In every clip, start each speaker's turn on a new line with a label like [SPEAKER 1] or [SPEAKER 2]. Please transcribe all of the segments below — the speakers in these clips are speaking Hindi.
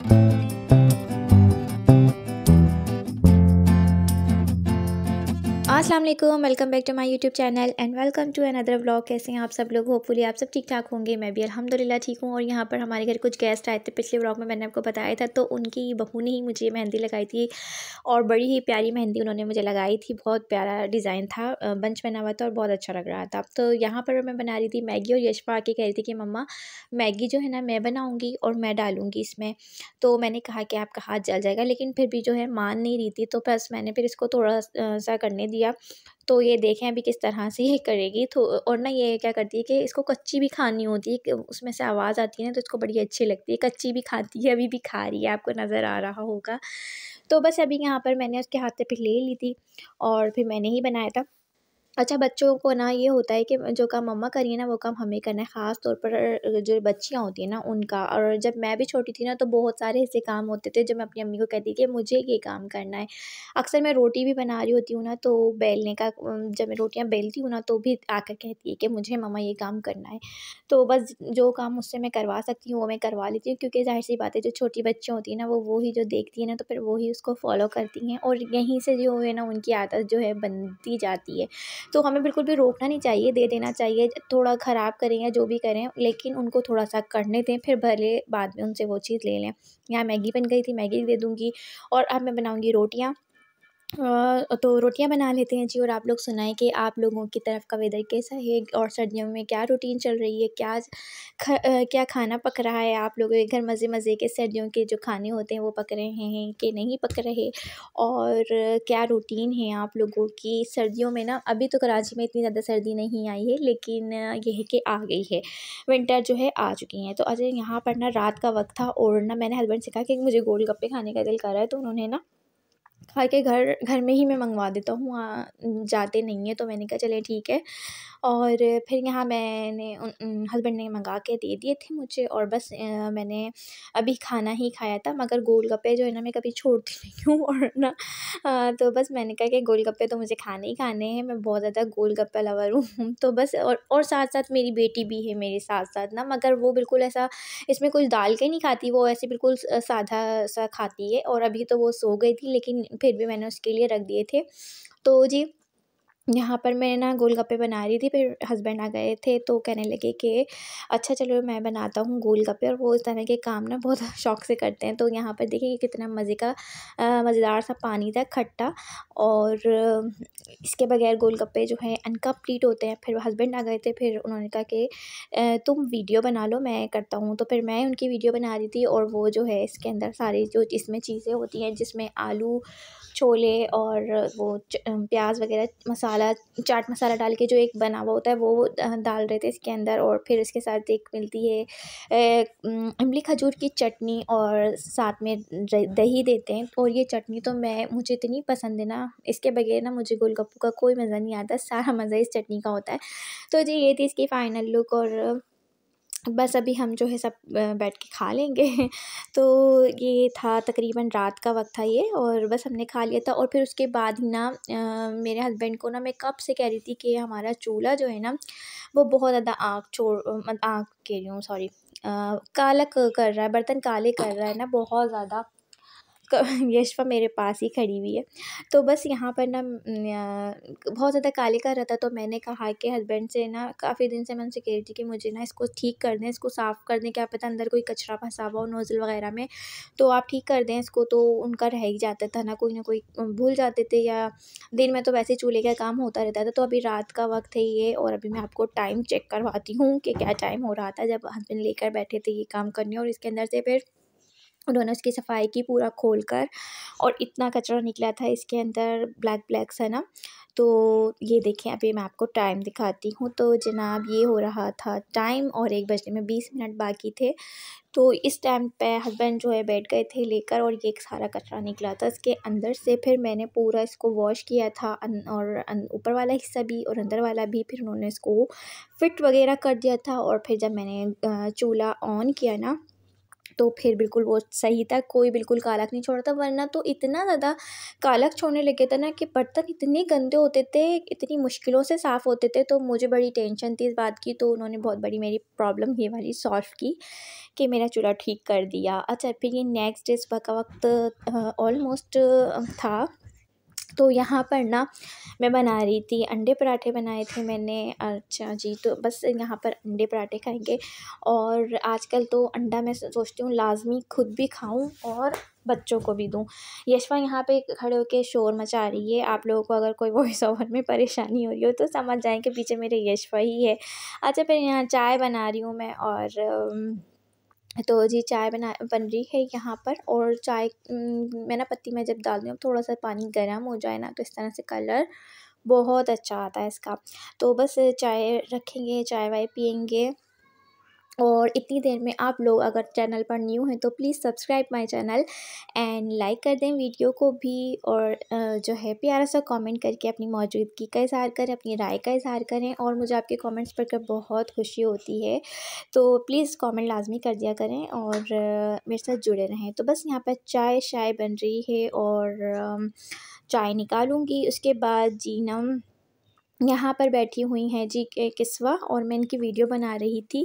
[SPEAKER 1] Thank you. अस्सलाम वालेकुम welcome back to my YouTube channel and welcome to another vlog कैसे हैं आप सब लोग होपफुली आप सब ठीक ठाक होंगे मैं भी अल्हम्दुलिल्लाह ठीक हूँ और यहाँ पर हमारे घर कुछ गेस्ट आए थे पिछले व्लॉग में मैंने आपको बताया था तो उनकी बहू ने ही मुझे मेहंदी लगाई थी और बड़ी ही प्यारी मेहंदी उन्होंने मुझे लगाई थी बहुत प्यारा डिज़ाइन था बंच बना हुआ था और बहुत अच्छा लग रहा था तो यहाँ पर मैं बना रही थी मैगी और यशपा आके कह रही थी कि मम्मा मैगी जो है ना मैं बनाऊँगी और मैं डालूँगी इसमें तो मैंने कहा कि आपका हाथ जल जाएगा लेकिन फिर भी जो है मान नहीं रही थी तो बस मैंने फिर इसको थोड़ा सा करने दिया तो ये देखें अभी किस तरह से ये करेगी तो और ना ये क्या करती है कि इसको कच्ची भी खानी होती है उसमें से आवाज़ आती है ना तो इसको बड़ी अच्छी लगती है कच्ची भी खाती है अभी भी खा रही है आपको नज़र आ रहा होगा तो बस अभी यहाँ पर मैंने उसके हाथ से फिर ले ली थी और फिर मैंने ही बनाया था अच्छा बच्चों को ना ये होता है कि जो काम मम्मा करिए ना वो काम हमें करना है ख़ास तौर पर जो बच्चियाँ होती हैं ना उनका और जब मैं भी छोटी थी ना तो बहुत सारे ऐसे काम होते थे जब मैं अपनी अम्मी को कहती कि मुझे ये काम करना है अक्सर मैं रोटी भी बना रही होती हूँ ना तो बेलने का जब मैं रोटियाँ बेलती हूँ ना तो भी आकर कहती है कि मुझे मम्मा ये काम करना है तो बस जो काम उससे मैं करवा सकती हूँ वो मैं करवा लेती हूँ क्योंकि जाहिर सी बात है जो छोटी बच्चियाँ होती हैं ना वो वही जो देखती हैं ना तो फिर वही उसको फॉलो करती हैं और यहीं से जो है ना उनकी आदत जो है बनती जाती है तो हमें बिल्कुल भी रोकना नहीं चाहिए दे देना चाहिए थोड़ा ख़राब करें या जो भी करें लेकिन उनको थोड़ा सा करने दें फिर भले बाद में उनसे वो चीज़ ले लें यहाँ मैगी बन गई थी मैगी दे दूँगी और अब मैं बनाऊँगी रोटियाँ तो रोटियां बना लेते हैं जी और आप लोग सुनाएं कि आप लोगों की तरफ का वेदर कैसा है और सर्दियों में क्या रूटीन चल रही है क्या ख, क्या खाना पक रहा है आप लोगों के घर मज़े मज़े के सर्दियों के जो खाने होते हैं वो पक रहे हैं कि नहीं पक रहे और क्या रूटीन है आप लोगों की सर्दियों में ना अभी तो कराची में इतनी ज़्यादा सर्दी नहीं आई है लेकिन यह है कि आ गई है विंटर जो है आ चुकी हैं तो अरे यहाँ पर ना रात का वक्त था और ना मैंने हस्बैंड से कहा कि मुझे गोल गप्पे खाने का दिल कर रहा है तो उन्होंने ना पापा के घर घर में ही मैं मंगवा देता हूँ वहाँ जाते नहीं हैं तो मैंने कहा चले ठीक है और फिर यहाँ मैंने हस्बैंड ने मंगा के दे दिए थे मुझे और बस मैंने अभी खाना ही खाया था मगर गोलगप्पे जो है ना मैं कभी छोड़ती नहीं हूँ और ना आ, तो बस मैंने कहा कि गोलगप्पे तो मुझे खाने ही खाने हैं मैं बहुत ज़्यादा गोलगप्पे लवर हूँ तो बस और और साथ साथ मेरी बेटी भी है मेरे साथ साथ ना मगर वो बिल्कुल ऐसा इसमें कुछ डाल के नहीं खाती वो ऐसे बिल्कुल सादा सा खाती है और अभी तो वो सो गई थी लेकिन फिर भी मैंने उसके लिए रख दिए थे तो जी यहाँ पर मैं ना गोलगप्पे बना रही थी फिर हस्बैंड आ गए थे तो कहने लगे कि अच्छा चलो मैं बनाता हूँ गोलगप्पे और वो इस तरह के काम ना बहुत शौक से करते हैं तो यहाँ पर देखिए कितना मज़े का मज़ेदार सा पानी था खट्टा और इसके बगैर गोलगप्पे जो हैं अनकम्प्लीट होते हैं फिर हस्बैंड आ गए थे फिर उन्होंने कहा कि तुम वीडियो बना लो मैं करता हूँ तो फिर मैं उनकी वीडियो बना रही थी और वो जो है इसके अंदर सारी जो इसमें चीज़ें होती हैं जिसमें आलू छोले और वो प्याज़ वगैरह मसाला चाट मसाला डाल के जो एक बना हुआ होता है वो डाल रहे थे इसके अंदर और फिर इसके साथ एक मिलती है इमली खजूर की चटनी और साथ में दही देते हैं और ये चटनी तो मैं मुझे इतनी पसंद है ना इसके बगैर ना मुझे गोलगप्पू का कोई मज़ा नहीं आता सारा मज़ा इस चटनी का होता है तो जी ये थी इसकी फ़ाइनल लुक और बस अभी हम जो है सब बैठ के खा लेंगे तो ये था तकरीबन रात का वक्त था ये और बस हमने खा लिया था और फिर उसके बाद ही ना मेरे हस्बैंड को ना मैं कब से कह रही थी कि हमारा चूल्हा जो है ना वो बहुत ज़्यादा आँख छोड़ आँख कह रही हूँ सॉरी काला कर रहा है बर्तन काले कर रहा है ना बहुत ज़्यादा यशफा मेरे पास ही खड़ी हुई है तो बस यहाँ पर ना बहुत ज़्यादा काले का रहता तो मैंने कहा कि हस्बैंड से ना काफ़ी दिन से मैं उनसे कह रही थी कि मुझे ना इसको ठीक कर दें इसको साफ़ कर दें क्या पता अंदर कोई कचरा फंसा हुआ हो नोज़ल वगैरह में तो आप ठीक कर दें इसको तो उनका रह ही जाता था ना कोई ना कोई भूल जाते थे या दिन में तो वैसे चूल्हे का काम होता रहता था तो अभी रात का वक्त है ये और अभी मैं आपको टाइम चेक करवाती हूँ कि क्या टाइम हो रहा था जब हस्बैंड लेकर बैठे थे ये काम करने और इसके अंदर से फिर उन्होंने उसकी सफाई की पूरा खोल कर और इतना कचरा निकला था इसके अंदर ब्लैक ब्लैक है ना तो ये देखें अभी मैं आपको टाइम दिखाती हूँ तो जनाब ये हो रहा था टाइम और एक बजने में बीस मिनट बाकी थे तो इस टाइम पे हस्बैंड जो है बैठ गए थे लेकर और ये एक सारा कचरा निकला था इसके अंदर से फिर मैंने पूरा इसको वॉश किया था और ऊपर वाला हिस्सा भी और अंदर वाला भी फिर उन्होंने इसको फिट वगैरह कर दिया था और फिर जब मैंने चूल्हा ऑन किया ना तो फिर बिल्कुल वो सही था कोई बिल्कुल कालक नहीं छोड़ा था वरना तो इतना ज़्यादा कालक छोड़ने लगे थे ना कि बर्तन इतने गंदे होते थे इतनी मुश्किलों से साफ़ होते थे तो मुझे बड़ी टेंशन थी इस बात की तो उन्होंने बहुत बड़ी मेरी प्रॉब्लम ये वाली सॉल्व की कि मेरा चूल्हा ठीक कर दिया अच्छा फिर ये नेक्स्ट डे सुबह का वक्त ऑलमोस्ट था तो यहाँ पर ना मैं बना रही थी अंडे पराठे बनाए थे मैंने अच्छा जी तो बस यहाँ पर अंडे पराठे खाएंगे और आजकल तो अंडा मैं सोचती हूँ लाजमी खुद भी खाऊं और बच्चों को भी दूँ यशवा यहाँ पे खड़े होकर शोर मचा रही है आप लोगों को अगर कोई वॉइस ओवर में परेशानी हो रही हो तो समझ जाएँ कि पीछे मेरे यशवा ही है अच्छा फिर यहाँ चाय बना रही हूँ मैं और तो जी चाय बना बन रही है यहाँ पर और चाय मैं ना पत्ती में जब डाल दूँ थोड़ा सा पानी गर्म हो जाए ना तो इस तरह से कलर बहुत अच्छा आता है इसका तो बस चाय रखेंगे चाय वाय पियेंगे और इतनी देर में आप लोग अगर चैनल पर न्यू हैं तो please subscribe my channel and like कर दें वीडियो को भी और जो है प्यारा सा कमेंट करके अपनी मौजूदगी का इजहार करें अपनी राय का इजहार करें और मुझे आपके कमेंट्स पढ़कर बहुत खुशी होती है तो प्लीज़ कमेंट लाजमी कर दिया करें और मेरे साथ जुड़े रहें तो बस यहाँ पर चाय शाय बन रही है और चाय निकालूँगी उसके बाद जी नम यहाँ पर बैठी हुई हैं जी के किस्वा और मैं इनकी वीडियो बना रही थी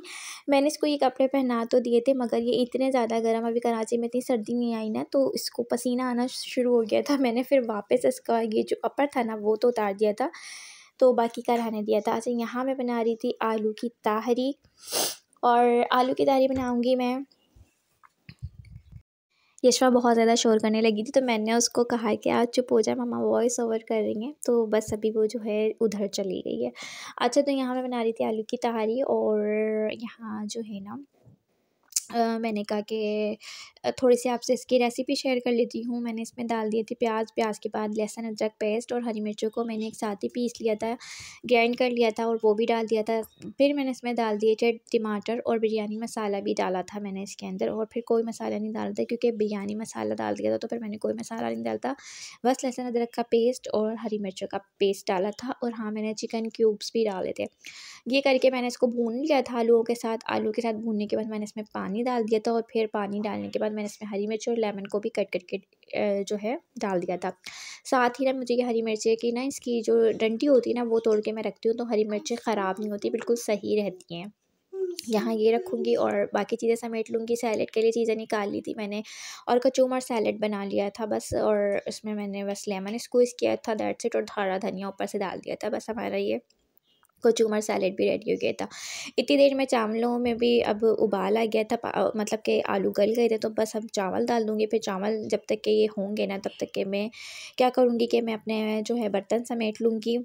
[SPEAKER 1] मैंने इसको ये कपड़े पहना तो दिए थे मगर ये इतने ज़्यादा गर्म अभी कराची में इतनी सर्दी नहीं आई ना तो इसको पसीना आना शुरू हो गया था मैंने फिर वापस इसका ये जो अपर था ना वो तो उतार दिया था तो बाकी का रहने दिया था अच्छा यहाँ मैं बना रही थी आलू की ताहरी और आलू की ताहरी बनाऊँगी मैं यशवा बहुत ज़्यादा शोर करने लगी थी तो मैंने उसको कहा कि आज चुप हो जाए मामा वॉइस ओवर कर रही हैं तो बस अभी वो जो है उधर चली गई है अच्छा तो यहाँ मैं बना रही थी आलू की तहारी और यहाँ जो है ना मैंने कहा कि थोड़ी सी आपसे इसकी रेसिपी शेयर कर लेती हूँ मैंने इसमें डाल दिए थे प्याज प्याज के बाद लहसुन अदरक पेस्ट और हरी मिर्चों को मैंने एक साथ ही पीस लिया था ग्राइंड कर लिया था और वो भी डाल दिया था फिर मैंने इसमें डाल दिए थे टमाटर और बिरयानी मसाला भी डाला था मैंने इसके अंदर और फिर कोई मसाला नहीं डाला था क्योंकि बिरयानी मसाला डाल दिया था तो फिर मैंने कोई मसाला नहीं डालता बस लहसुन अदरक का पेस्ट और हरी मिर्चों का पेस्ट डाला था और हाँ मैंने चिकन क्यूब्स भी डाले थे ये करके मैंने इसको भून लिया था आलुओं के साथ आलू के साथ भूनने के बाद मैंने इसमें पानी पानी डाल दिया था और फिर पानी डालने के बाद मैंने इसमें हरी मिर्च और लेमन को भी कट कट के जो है डाल दिया था साथ ही ना मुझे ये हरी मिर्चें की ना इसकी जो डंडी होती है ना वो तोड़ के मैं रखती हूँ तो हरी मिर्चें अच्छा। ख़राब नहीं होती बिल्कुल सही रहती हैं यहाँ ये रखूँगी और बाकी चीज़ें समेट लूँगी सैलड के लिए चीज़ें निकाल ली थी मैंने और कचूमर सैलड बना लिया था बस और उसमें मैंने बस लेमन स्क्वीज़ किया था दैट सेट और धारा धनिया ऊपर से डाल दिया था बस हमारा ये कचूमर सैलेड भी रेडी हो गया था इतनी देर में चावलों में भी अब उबाल आ गया था मतलब कि आलू गल गए थे तो बस अब चावल डाल दूँगी फिर चावल जब तक के ये होंगे ना तब तक के मैं क्या करूँगी कि मैं अपने जो है बर्तन समेट लूँगी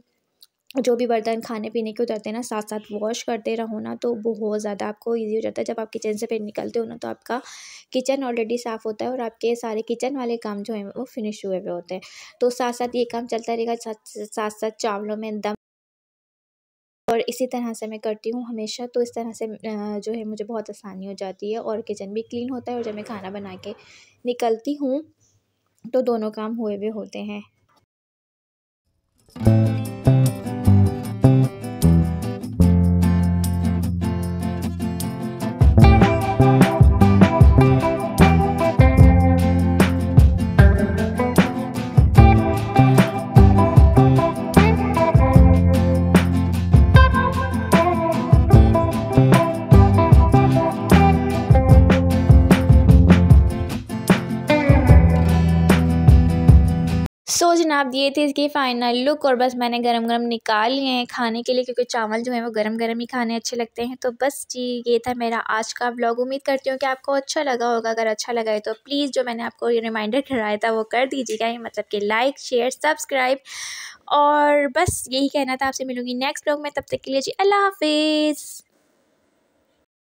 [SPEAKER 1] जो भी बर्तन खाने पीने के उतरते हैं ना साथ साथ वॉश करते रहो ना तो बहुत ज़्यादा आपको इजी हो जाता है जब आप किचन से फिर निकलते हो ना तो आपका किचन ऑलरेडी साफ़ होता है और आपके सारे किचन वाले काम जो हैं वो फिनिश हुए हुए होते हैं तो साथ साथ ये काम चलता रहेगा साथ साथ चावलों में दम और इसी तरह से मैं करती हूँ हमेशा तो इस तरह से जो है मुझे बहुत आसानी हो जाती है और किचन भी क्लीन होता है और जब मैं खाना बना के निकलती हूँ तो दोनों काम हुए हुए होते हैं आप दिए थे इसके फ़ाइनल लुक और बस मैंने गरम गरम निकाल लिए हैं खाने के लिए क्योंकि चावल जो है वो गरम गरम ही खाने अच्छे लगते हैं तो बस जी ये था मेरा आज का ब्लॉग उम्मीद करती हूँ कि आपको अच्छा लगा होगा अगर अच्छा लगा है तो प्लीज़ जो मैंने आपको ये रिमाइंडर कराया था वो कर दीजिएगा ये मतलब कि लाइक शेयर सब्सक्राइब और बस यही कहना था आपसे मिलूंगी नेक्स्ट ब्लॉग में तब तक के लिए जी अल्लाह हाफिज़